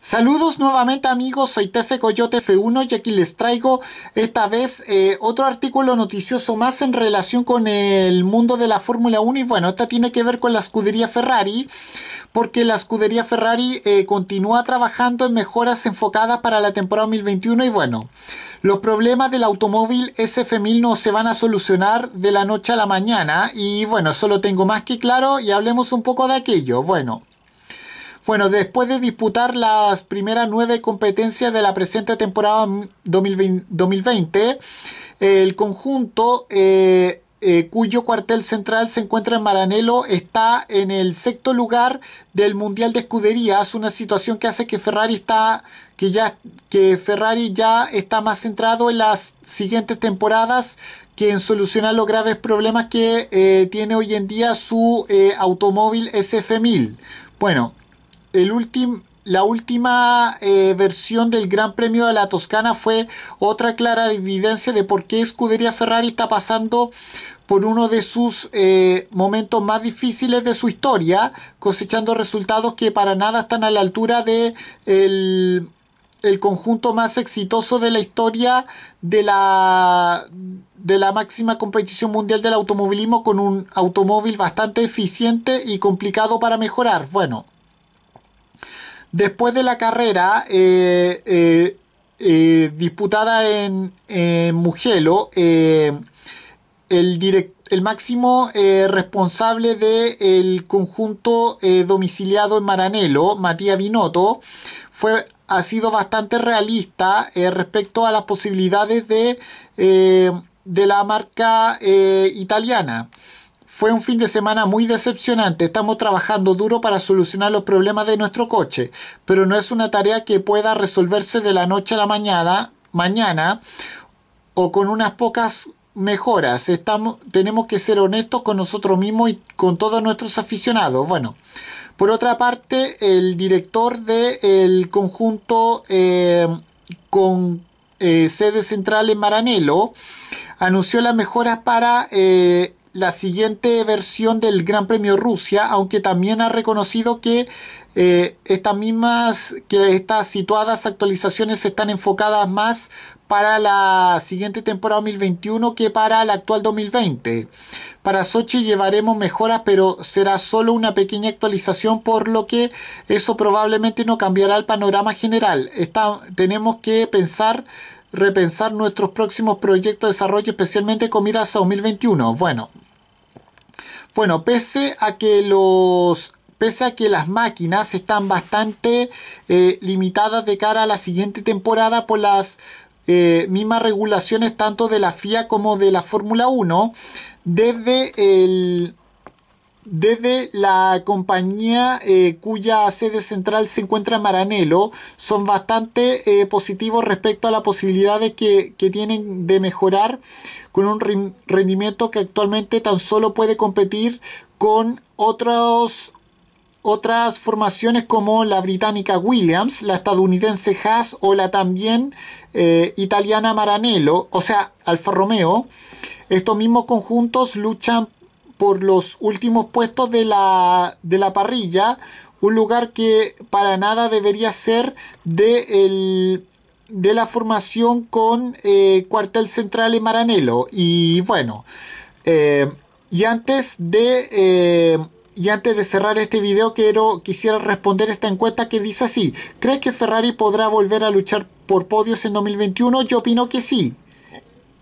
Saludos nuevamente amigos, soy Tefe Coyote F1 y aquí les traigo esta vez eh, otro artículo noticioso más en relación con el mundo de la Fórmula 1 y bueno, esta tiene que ver con la escudería Ferrari porque la escudería Ferrari eh, continúa trabajando en mejoras enfocadas para la temporada 2021 y bueno, los problemas del automóvil SF1000 no se van a solucionar de la noche a la mañana y bueno, eso lo tengo más que claro y hablemos un poco de aquello. Bueno. Bueno, después de disputar las primeras nueve competencias de la presente temporada 2020, el conjunto eh, eh, cuyo cuartel central se encuentra en Maranelo está en el sexto lugar del Mundial de Escuderías, una situación que hace que Ferrari está que ya que Ferrari ya está más centrado en las siguientes temporadas que en solucionar los graves problemas que eh, tiene hoy en día su automóvil SF1000. Bueno, la última eh, versión del Gran Premio de la Toscana fue otra clara evidencia de por qué Scuderia Ferrari está pasando por uno de sus eh, momentos más difíciles de su historia, cosechando resultados que para nada están a la altura de el, conjunto más exitoso de la historia de la, de la máxima competición mundial del automovilismo con un automóvil bastante eficiente y complicado para mejorar. Bueno, Después de la carrera eh, eh, eh, disputada en, Mugelo, Mugello, el, máximo responsable del conjunto domiciliado en Maranello, Matías Binotto, fue, ha sido bastante realista respecto a las posibilidades de la marca italiana. Fue un fin de semana muy decepcionante. Estamos trabajando duro para solucionar los problemas de nuestro coche, pero no es una tarea que pueda resolverse de la noche a la mañana, mañana o con unas pocas mejoras. Estamos, tenemos que ser honestos con nosotros mismos y con todos nuestros aficionados. Bueno, por otra parte, el director del conjunto eh, con eh, sede central en Maranelo anunció las mejoras para eh, la siguiente versión del Gran Premio Rusia, aunque también ha reconocido que eh, estas mismas, que estas situadas actualizaciones están enfocadas más para la siguiente temporada 2021 que para la actual 2020. Para Sochi llevaremos mejoras, pero será solo una pequeña actualización, por lo que eso probablemente no cambiará el panorama general. Está, tenemos que pensar repensar nuestros próximos proyectos de desarrollo, especialmente con miras a 2021. Bueno, bueno, pese a que los a que las máquinas están bastante eh, limitadas de cara a la siguiente temporada por las eh, mismas regulaciones tanto de la FIA como de la Fórmula 1, desde el desde la compañía eh, cuya sede central se encuentra en Maranello. son bastante eh, positivos respecto a la posibilidad de que, tienen de mejorar con un rendimiento que actualmente tan solo puede competir con otras formaciones como la británica Williams, la estadounidense Haas o la también eh, italiana Maranello, o sea, Alfa Romeo. Estos mismos conjuntos luchan por los últimos puestos de la, de la parrilla, un lugar que para nada debería ser de, el, de la formación con eh, cuartel central y Maranelo. Y bueno, eh, y antes de... Eh, y antes de cerrar este video quiero, quisiera responder esta encuesta que dice así. ¿Crees que Ferrari podrá volver a luchar por podios en 2021? Yo opino que sí.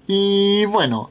Y bueno,